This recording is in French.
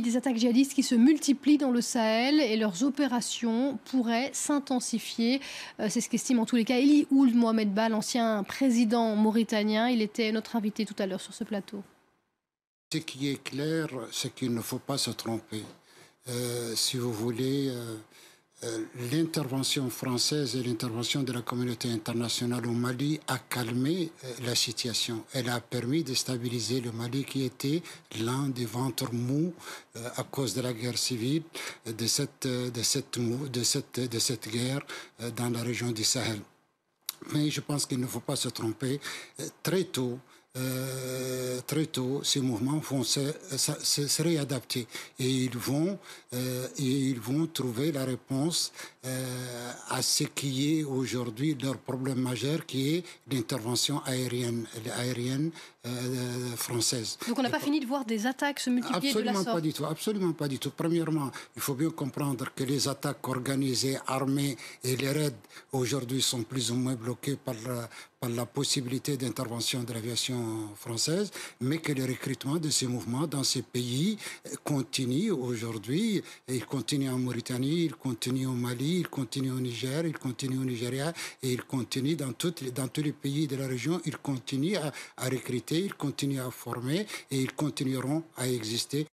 des attaques djihadistes qui se multiplient dans le Sahel et leurs opérations pourraient s'intensifier. Euh, c'est ce qu'estime en tous les cas Eli Ould Mohamed Ba, l'ancien président mauritanien. Il était notre invité tout à l'heure sur ce plateau. Ce qui est clair, c'est qu'il ne faut pas se tromper. Euh, si vous voulez, euh, euh, l'intervention française et l'intervention de la communauté internationale au Mali a calmé euh, la situation. Elle a permis de stabiliser le Mali qui était l'un des ventres mous euh, à cause de la guerre civile, de cette, de cette, de cette, de cette guerre dans la région du Sahel. Mais je pense qu'il ne faut pas se tromper. Très tôt, euh, très tôt, ces mouvements vont se, réadapter et ils vont euh, et ils vont trouver la réponse euh, à ce qui est aujourd'hui leur problème majeur, qui est l'intervention aérienne, française. Donc on n'a pas fini de voir des attaques se multiplier absolument de la sorte. Pas du tout, absolument pas du tout. Premièrement, il faut bien comprendre que les attaques organisées, armées et les raids aujourd'hui sont plus ou moins bloquées par la possibilité d'intervention de l'aviation française, mais que le recrutement de ces mouvements dans ces pays euh, continue aujourd'hui. Il continue en Mauritanie, il continue au Mali, il continue au Niger, il continue au Nigeria et il continue dans, tous les pays de la région. Il continue à, à recruter, il continue à former et ils continueront à exister.